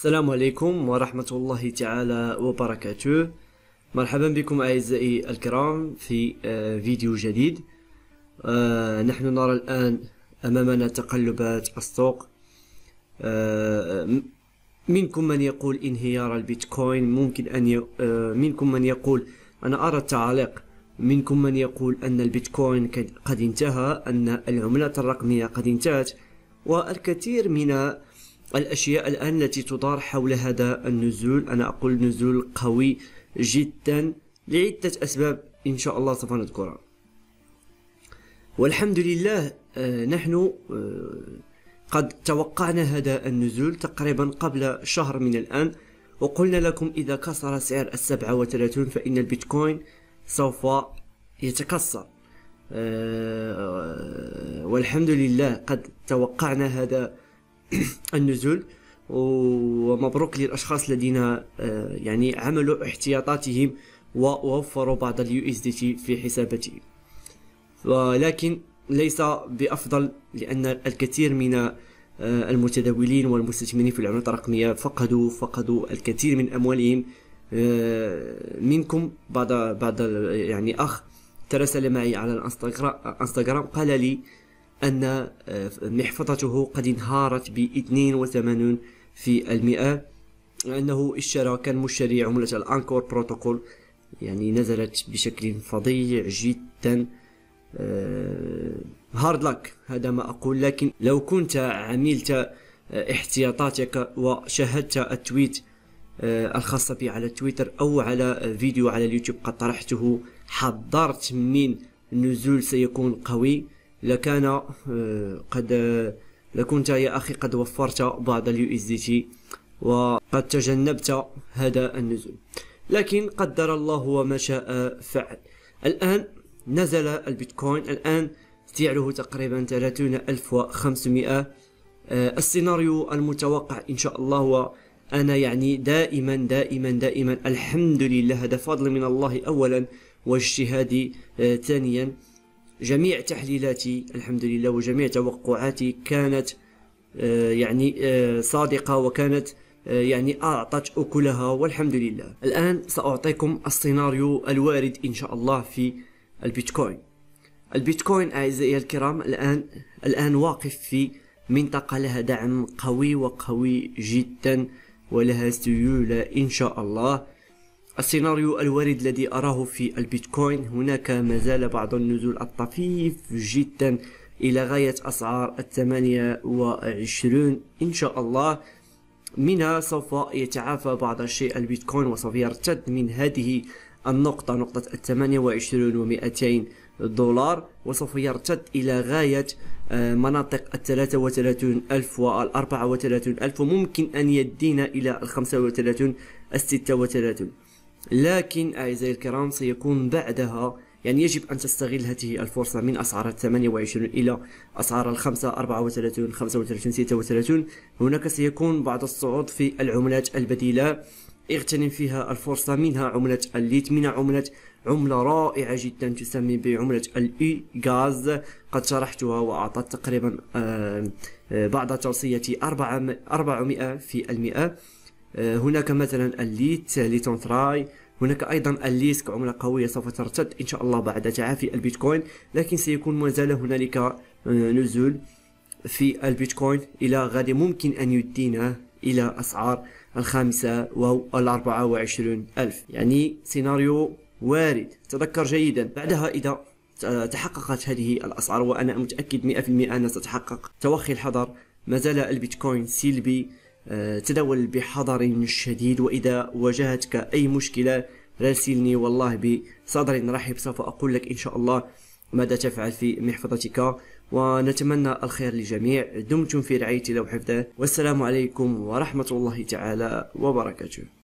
السلام عليكم ورحمة الله تعالى وبركاته مرحبا بكم أعزائي الكرام في آه، فيديو جديد آه، نحن نرى الآن أمامنا تقلبات السوق آه، منكم من يقول انهيار البيتكوين ممكن أن ي... منكم من يقول أنا أرى التعليق منكم من يقول أن البيتكوين قد انتهى أن العملات الرقمية قد انتهت والكثير من الأشياء الآن التي تدار حول هذا النزول أنا أقول نزول قوي جدا لعدة أسباب إن شاء الله سوف نذكرها والحمد لله آه، نحن آه، قد توقعنا هذا النزول تقريبا قبل شهر من الآن وقلنا لكم إذا كسر سعر السبعة وثلاثون فإن البيتكوين سوف يتكسر آه، والحمد لله قد توقعنا هذا النزول ومبروك للاشخاص الذين آه، يعني عملوا احتياطاتهم ووفروا بعض اليو اس دي تي في حساباتهم ولكن ليس بافضل لان الكثير من آه، المتداولين والمستثمرين في العملات الرقميه فقدوا فقدوا الكثير من اموالهم آه، منكم بعد بعد يعني اخ تراسل معي على الانستغرام قال لي أن آه، محفظته قد انهارت ب 82 في المئة لأنه اشترى كان مشتري عملة الأنكور بروتوكول يعني نزلت بشكل فظيع جدا هارد آه، لك هذا ما أقول لكن لو كنت عملت آه، احتياطاتك وشاهدت التويت الخاصة بي على تويتر أو على فيديو على اليوتيوب قد طرحته حذرت من نزول سيكون قوي لكان آه، قد آه، لكنت يا أخي قد وفرت بعض اليو اس دي تي وقد تجنبت هذا النزول لكن قدر الله وما شاء فعل الآن نزل البيتكوين الآن سعره تقريبا 30500 آه، السيناريو المتوقع إن شاء الله هو أنا يعني دائما دائما دائما الحمد لله هذا فضل من الله أولا واجتهادي ثانيا جميع تحليلاتي الحمد لله وجميع توقعاتي كانت آه، يعني آه، صادقة وكانت آه، يعني أعطت أكلها والحمد لله الآن سأعطيكم السيناريو الوارد إن شاء الله في البيتكوين البيتكوين أعزائي الكرام الآن الآن واقف في منطقة لها دعم قوي وقوي جدا ولها سيولة إن شاء الله السيناريو الوارد الذي أراه في البيتكوين هناك ما زال بعض النزول الطفيف جدا إلى غاية أسعار الثمانية وعشرون إن شاء الله منها سوف يتعافى بعض الشيء البيتكوين وسوف يرتد من هذه النقطة نقطة الثمانية وعشرون ومئتين دولار وسوف يرتد إلى غاية آه، مناطق الثلاثة وثلاثون ألف والأربعة وثلاثون ألف وممكن أن يدينا إلى الخمسة وثلاثون الستة وثلاثون لكن أعزائي آية الكرام سيكون بعدها يعني يجب أن تستغل هذه الفرصة من أسعار 28 إلى أسعار الخمسة 34 35 36 هناك سيكون بعض الصعود في العملات البديلة اغتنم فيها الفرصة منها عملة الليت من عملة عملة رائعة جدا تسمى بعملة الإي غاز قد شرحتها وأعطت تقريبا آه، آه، بعض توصيتي 400 في المئة آه، هناك مثلا الليت ليتون تراي هناك ايضا الليت كعمله قويه سوف ترتد ان شاء الله بعد تعافي البيتكوين لكن سيكون ما زال هنالك آه، نزول في البيتكوين الى غد ممكن ان يدينا الى اسعار الخامسة و الأربعة وعشرون ألف يعني سيناريو وارد تذكر جيدا بعدها إذا آه، تحققت هذه الأسعار وأنا متأكد 100% أنها ستحقق توخي الحذر ما زال البيتكوين سلبي آه، تداول بحذر شديد وإذا واجهتك أي مشكلة راسلني والله بصدر رحب سوف أقول لك إن شاء الله ماذا تفعل في محفظتك ونتمنى الخير للجميع دمتم في رعاية الله وحفظه والسلام عليكم ورحمة الله تعالى وبركاته